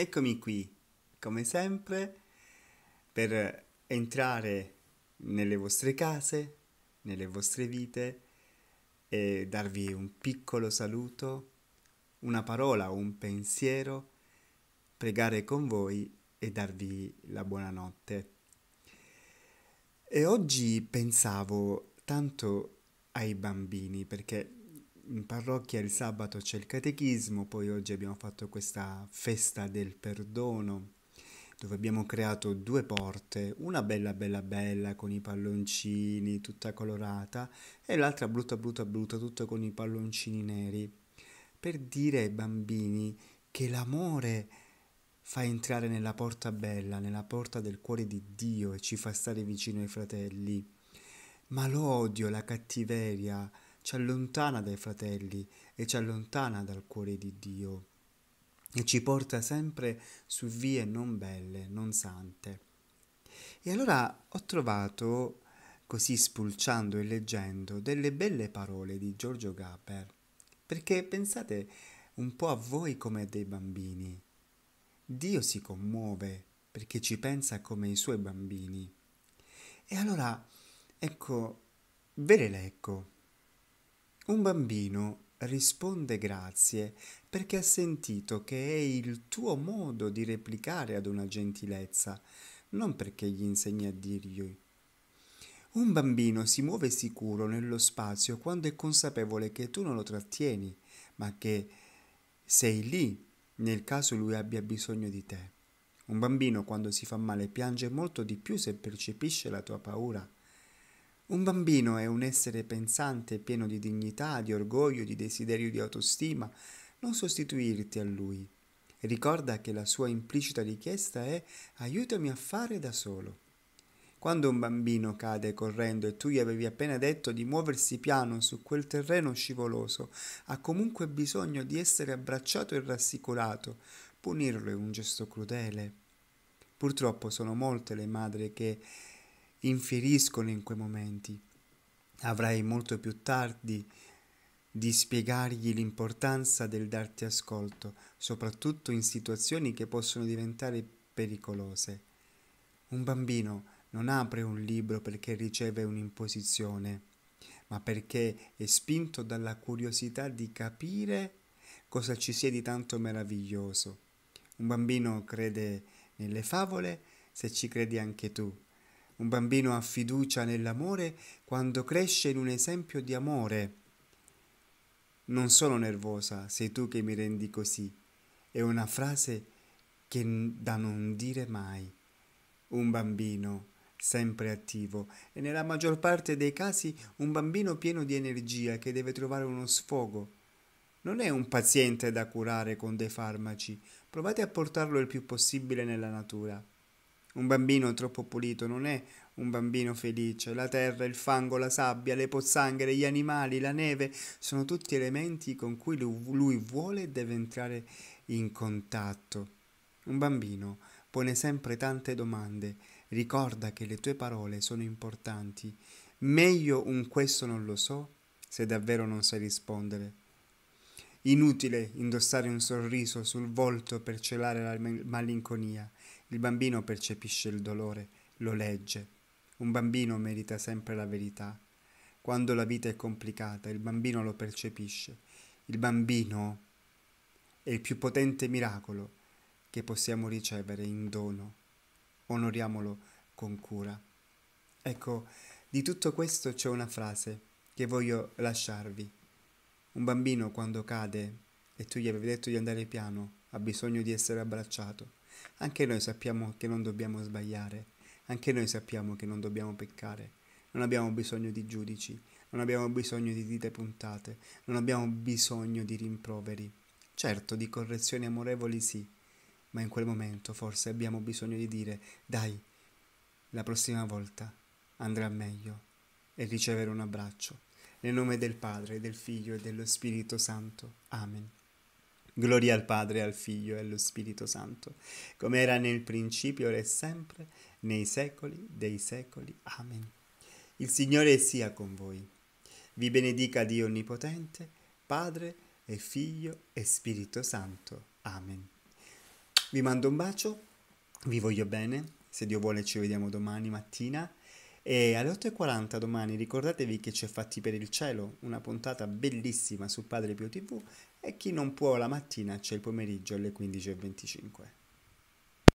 Eccomi qui, come sempre, per entrare nelle vostre case, nelle vostre vite e darvi un piccolo saluto, una parola, un pensiero, pregare con voi e darvi la buonanotte. E oggi pensavo tanto ai bambini perché in parrocchia il sabato c'è il catechismo, poi oggi abbiamo fatto questa festa del perdono dove abbiamo creato due porte, una bella bella bella con i palloncini tutta colorata e l'altra brutta brutta brutta tutta con i palloncini neri, per dire ai bambini che l'amore fa entrare nella porta bella, nella porta del cuore di Dio e ci fa stare vicino ai fratelli, ma l'odio, la cattiveria, ci allontana dai fratelli e ci allontana dal cuore di Dio e ci porta sempre su vie non belle, non sante. E allora ho trovato, così spulciando e leggendo, delle belle parole di Giorgio Gaper, perché pensate un po' a voi come a dei bambini. Dio si commuove perché ci pensa come i suoi bambini. E allora, ecco, ve le leggo. Un bambino risponde grazie perché ha sentito che è il tuo modo di replicare ad una gentilezza, non perché gli insegni a dirgli. Un bambino si muove sicuro nello spazio quando è consapevole che tu non lo trattieni, ma che sei lì nel caso lui abbia bisogno di te. Un bambino quando si fa male piange molto di più se percepisce la tua paura. Un bambino è un essere pensante, pieno di dignità, di orgoglio, di desiderio di autostima. Non sostituirti a lui. Ricorda che la sua implicita richiesta è aiutami a fare da solo. Quando un bambino cade correndo e tu gli avevi appena detto di muoversi piano su quel terreno scivoloso, ha comunque bisogno di essere abbracciato e rassicurato. Punirlo è un gesto crudele. Purtroppo sono molte le madri che infieriscono in quei momenti. Avrai molto più tardi di spiegargli l'importanza del darti ascolto, soprattutto in situazioni che possono diventare pericolose. Un bambino non apre un libro perché riceve un'imposizione, ma perché è spinto dalla curiosità di capire cosa ci sia di tanto meraviglioso. Un bambino crede nelle favole se ci credi anche tu. Un bambino ha fiducia nell'amore quando cresce in un esempio di amore. Non sono nervosa, sei tu che mi rendi così. È una frase che da non dire mai. Un bambino sempre attivo e nella maggior parte dei casi un bambino pieno di energia che deve trovare uno sfogo. Non è un paziente da curare con dei farmaci, provate a portarlo il più possibile nella natura. Un bambino troppo pulito non è un bambino felice. La terra, il fango, la sabbia, le pozzanghere, gli animali, la neve sono tutti elementi con cui lui vuole e deve entrare in contatto. Un bambino pone sempre tante domande. Ricorda che le tue parole sono importanti. Meglio un questo non lo so se davvero non sai rispondere. Inutile indossare un sorriso sul volto per celare la malinconia. Il bambino percepisce il dolore, lo legge. Un bambino merita sempre la verità. Quando la vita è complicata, il bambino lo percepisce. Il bambino è il più potente miracolo che possiamo ricevere in dono. Onoriamolo con cura. Ecco, di tutto questo c'è una frase che voglio lasciarvi. Un bambino quando cade e tu gli avevi detto di andare piano, ha bisogno di essere abbracciato anche noi sappiamo che non dobbiamo sbagliare, anche noi sappiamo che non dobbiamo peccare. Non abbiamo bisogno di giudici, non abbiamo bisogno di dita puntate, non abbiamo bisogno di rimproveri. Certo, di correzioni amorevoli sì, ma in quel momento forse abbiamo bisogno di dire dai, la prossima volta andrà meglio e ricevere un abbraccio. Nel nome del Padre, del Figlio e dello Spirito Santo. Amen. Gloria al Padre, al Figlio e allo Spirito Santo, come era nel principio, ora e sempre, nei secoli dei secoli. Amen. Il Signore sia con voi. Vi benedica Dio Onnipotente, Padre e Figlio e Spirito Santo. Amen. Vi mando un bacio, vi voglio bene, se Dio vuole ci vediamo domani mattina e alle 8.40 domani ricordatevi che c'è Fatti per il Cielo, una puntata bellissima su Padre Pio TV e chi non può la mattina c'è il pomeriggio alle 15.25.